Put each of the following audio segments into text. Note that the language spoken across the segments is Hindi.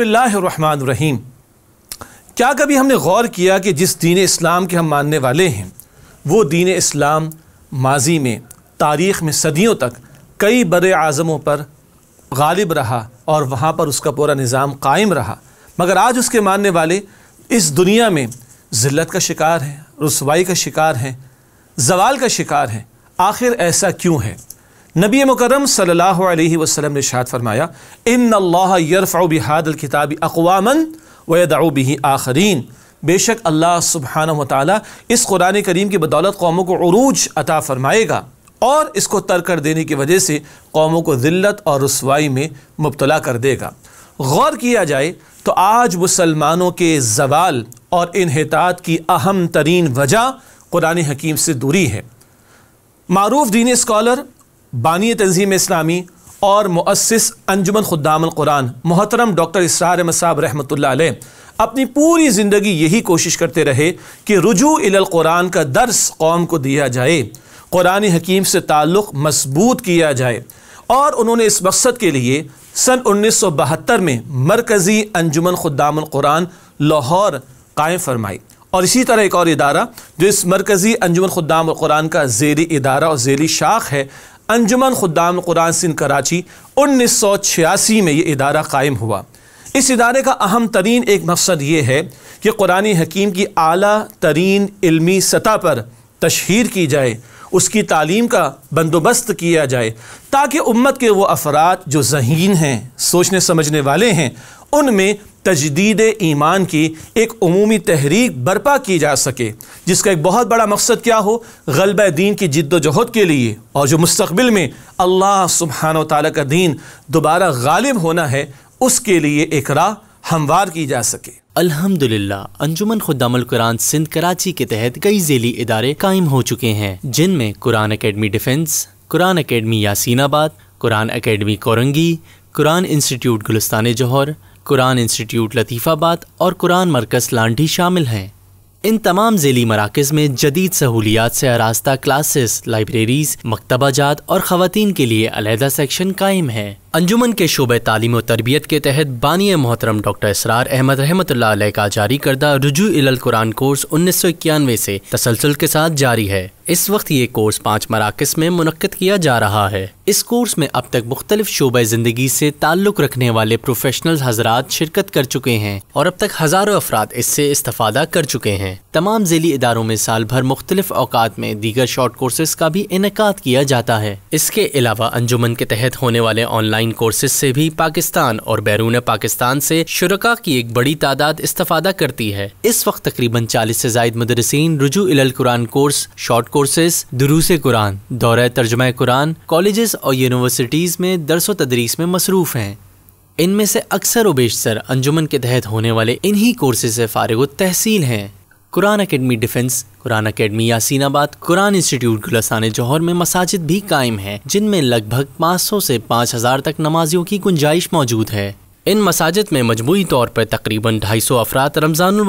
बसमीम क्या कभी हमने गौर किया कि जिस दीन इस्लाम के हम मानने वाले हैं वो दीन इस्लाम माजी में तारीख़ में सदियों तक कई बड़े आज़मों पर गालिब रहा और वहाँ पर उसका पूरा निज़ाम कायम रहा मगर आज उसके मानने वाले इस दुनिया में ज़िल्त का शिकार हैं रसवाई का शिकार हैं जवाल का शिकार हैं आखिर ऐसा क्यों है नबी मुकरम सल्लल्लाहु अलैहि वसल्लम ने शाद फरमाया इन अल्लाह यरफ़ बिहाद किताब अकवामन वदाऊ बिही आखरीन बेशक अल्लाह सुबहान ताली इस कुरान करीम की बदौलत कौमों को अरूज अता फ़रमाएगा और इसको तर कर देने की वजह से कौमों को ज़िल्त और रसवाई में मुबतला कर देगा गौर किया जाए तो आज मुसलमानों के जवाल और इनहतात की अहम तरीन वजह कुरान हकीम से दूरी है मरूफ दीनी स्कॉलर बानी तंजीम इस्लामी और मुसिस अंजुमन खुदाम कुरान मोहतरम डॉक्टर इसरार मसाब रहमत रहमत अपनी पूरी ज़िंदगी यही कोशिश करते रहे कि रुजू कुरान का दर्स कौम को दिया जाए कुरान हकीम से ताल्लुक़ मजबूत किया जाए और उन्होंने इस मकसद के लिए सन 1972 में मरकज़ी अंजुमन खुदाम कुरान लाहौर कायम फरमाई और इसी तरह एक और इदारा जो इस मरकज़ी अंजुमन खुदाम कुरान का जेरी इदारा और जेरी शाख है अंजुमन खुदाम कुरान सिंह कराची उन्नीस सौ छियासी में ये इदारा कायम हुआ इस इदारे का अहम तरीन एक मकसद ये है कि कुरानी हकीम की अली तरीन इलमी सतह पर तशहर की जाए उसकी तालीम का बंदोबस्त किया जाए ताकि उम्मत के वो अफराद जो जहीन हैं सोचने समझने वाले हैं उनमें तजदीद ईमान की एक अमूमी तहरीक बर्पा की जा सके जिसका एक बहुत बड़ा मकसद क्या हो गलब दीन की जद्दोजहद के लिए और जो मुस्तबिल में अल्लाह सुबहान तला का दीन दोबारा गालिब होना है उसके लिए एक राह हमवार की जा सके अल्हम्दुलिल्लाह अंजुमन खुदामल कुरान सिंध कराची के तहत कई झेली इदारे कायम हो चुके हैं जिनमें Quran Academy Defence Quran Academy Yaseenabad Quran Academy Korangi Quran Institute Gulistan Jauhar Quran Institute Latifabad और कुरान मरकज़ लांडी शामिल हैं इन तमाम ज़िली मराकज़ में जदीद सहूलियात से आरास्ता क्लासेस लाइब्रेरीज़ मकतबाजात और ख़वान के लिए अलहदा सेक्शन कायम है अंजुमन के शोब तालीम और तरबियत के तहत बानिय मोहतरम डॉक्टर इसरार अहमद रहमत का जारी करदा रुजू इलल कुरान कोर्स उन्नीस सौ इक्यानवे से तसलसल के साथ जारी है इस वक्त ये कोर्स पाँच मराकज में मुनद किया जा रहा है इस कोर्स में अब तक मुख्तलिफ शोब ज़िंदगी से ताल्लुक़ रखने वाले प्रोफेशनल हजरात शिरकत कर चुके हैं और अब तक हज़ारों अफराद इससे इस्ता कर चुके हैं तमाम ज़िली इदारों में साल भर मुख्तलिफ अवकात में दीगर शॉर्ट कोर्सेज का भी इनका किया जाता है इसके अलावा अंजुमन के तहत होने वाले ऑनलाइन ऑनलाइन कोर्सेज से भी पाकिस्तान और बैरून पाकिस्तान से शुरा की एक बड़ी तादाद इस्तफादा करती है इस वक्त तकरीबन चालीस से जायद मदरसिन रुजू इल कुरान कोर्स शॉर्ट कोर्सेज दुरूस कुरान दौरे तर्जम कुरान कॉलेज और यूनिवर्सिटीज़ में दरसो तदरीस में मसरूफ़ हैं इनमें से अक्सर व बेशतर अंजुमन के तहत होने वाले इन्हीं कोर्सेज से फ़ारग तहसील हैं Quran Academy Defence Quran Academy Yaseenabad Quran Institute Gulshane Jauhar में मसाजिद भी कायम है जिनमें लगभग 500 से 5000 तक नमाजियों की गुंजाइश मौजूद है इन मसाजिद में मजमू तौर पर तकरीबन 250 अफराद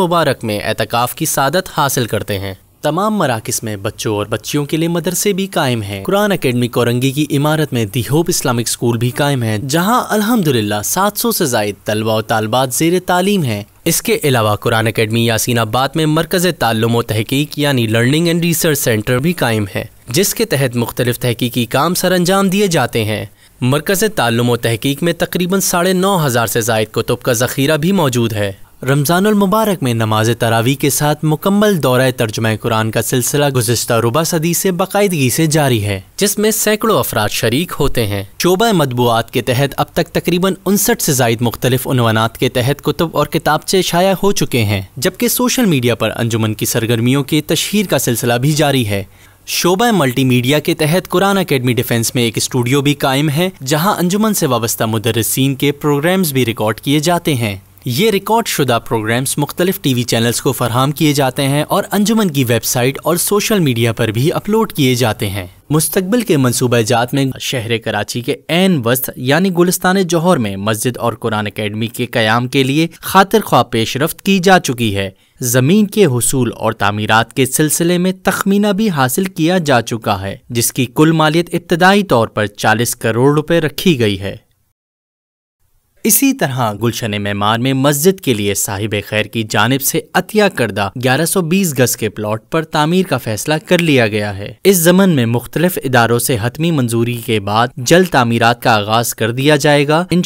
मुबारक में एहतिकाफ की सादत हासिल करते हैं तमाम मराकज में बच्चों और बच्चियों के लिए मदरसे भी कायम हैं। कुरान अकेडमी कोरंगी की इमारत में दी होप इस्लामिक स्कूल भी कायम है जहां सात 700 से जायद तलबा और तालबात जेर तालीम हैं इसके अलावा कुरान अकेडमी यासीनाबाद में मरकज़ व तहकीक यानी लर्निंग एंड रिसर्च सेंटर भी कायम है जिसके तहत मुख्तलिफ तहकीकी काम सर अंजाम दिए जाते हैं मरकज़ तल्लम तहकीक में तकरीबन साढ़े नौ हज़ार से जायद कुतुब का ज़ख़ीरा भी मौजूद है मुबारक में नमाज तरावी के साथ मुकम्मल दौरा तर्जमा कुरान का सिलसिला गुजशत रुबा सदी से बाकायदगी से जारी है जिसमें सैकड़ों अफराद शरीक होते हैं शोबा मदबूआत के तहत अब तक तकरीबन उनसठ से जायद मुख्तलिफात के तहत कुतुब और किताबचे शाया हो चुके हैं जबकि सोशल मीडिया पर अंजुमन की सरगर्मियों के तशहर का सिलसिला भी जारी है शोबा मल्टीमीडिया के तहत कुरान अकेडमी डिफेंस में एक स्टूडियो भी कायम है जहां अंजुमन से वाबस्ता मुदरसिन के प्रोग्राम्स भी रिकॉर्ड किए जाते हैं ये रिकॉर्ड शुदा प्रोग्राम्स मुख्तलिफ टी वी चैनल्स को फरहम किए जाते हैं और अंजुमन की वेबसाइट और सोशल मीडिया पर भी अपलोड किए जाते हैं मुस्तबिल के मनसूबा जात में शहर कराची के एन वस्त यानी गुलस्तान जौहर में मस्जिद और कुरान अकेडमी के क्याम के लिए खातिर ख्वाह पेशरफ की जा चुकी है ज़मीन के हसूल और तमीरत के सिलसिले में तखमीना भी हासिल किया जा चुका है जिसकी कुल मालियत इब्तदाई तौर पर चालीस करोड़ रुपए रखी गई है इसी तरह गुलशन मेमार में मस्जिद के लिए साहिब खैर की जानब से अतिया करदा 1120 गज के प्लॉट पर तामीर का फैसला कर लिया गया है इस जमन में मुख्तलिफ इदारों से हतमी मंजूरी के बाद जल्द तामीरत का आगाज कर दिया जाएगा इन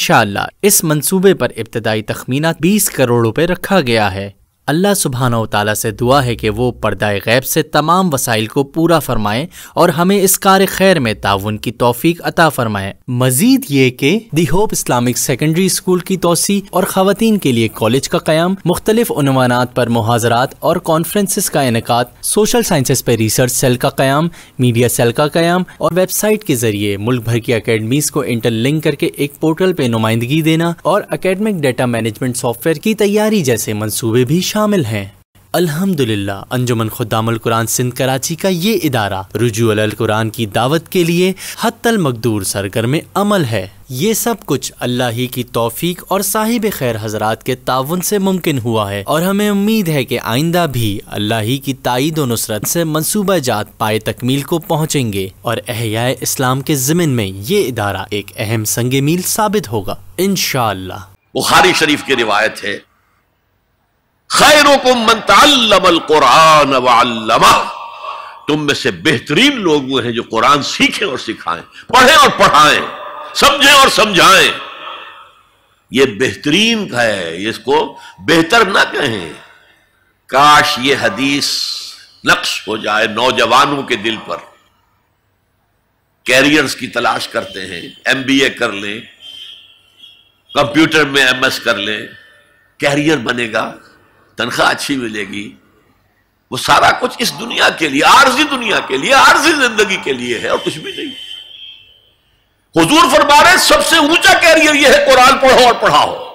इस मनसूबे पर इब्तदाई तखमीना बीस करोड़ रूपए रखा गया है अल्लाह सुबहाना तला से दुआ है कि वो पर्दा गैब से तमाम वसाइल को पूरा फरमाएं और हमें इस कार खैर में ताउन की तोफ़ी अता फरमाएं मजीद ये के The Hope Islamic Secondary School की तोसी और खातन के लिए कॉलेज का क्याम मुख्तलिफ़ानात पर मुहाजरात और कॉन्फ्रेंसिस का इनका सोशल साइंसिस पर रिसर्च सेल का क्याम मीडिया सेल का क्याम और वेबसाइट के जरिए मुल्क भर की अकेडमीज को इंटरलिंक करके एक पोर्टल पर नुमाइंदगी देना और अकेडमिक डेटा मैनेजमेंट सॉफ्टवेयर की तैयारी जैसे मनसूबे भी शामिल शामिल हैं अल्हम्दुलिल्लाह अंजुमन खुदामुल कुरान सिंध कराची का ये इदारा रुजूल कुरान की दावत के लिए हत्तल मकदूर सरगर में अमल है ये सब कुछ अल्लाह ही की तौफीक और साहिब खैर हजरात के ताउन से मुमकिन हुआ है और हमें उम्मीद है कि आइंदा भी अल्लाह ही की तइद व नुसरत से मनसूबा जात पाए तकमील को पहुँचेंगे और अहिया इस्लाम के ज़मीन में ये इदारा एक अहम संग मील साबित होगा इन बुखारी शरीफ की रिवायत है खैर को मनताल कुरान वल्लमा तुम में से बेहतरीन लोग वो हैं जो कुरान सीखें और सिखाएं पढ़ें और पढ़ाएं समझें और समझाएं ये बेहतरीन का है इसको बेहतर ना कहें काश ये हदीस नक्श हो जाए नौजवानों के दिल पर कैरियर्स की तलाश करते हैं एमबीए कर लें कंप्यूटर में एमएस कर लें कैरियर बनेगा तनख्वाह अच्छी मिलेगी वो सारा कुछ इस दुनिया के लिए आर्जी दुनिया के लिए आरजी जिंदगी के लिए है और कुछ भी नहीं हुजूर फरमा रहे सबसे ऊंचा कैरियर यह है कुरान पढ़ो और पढ़ाओ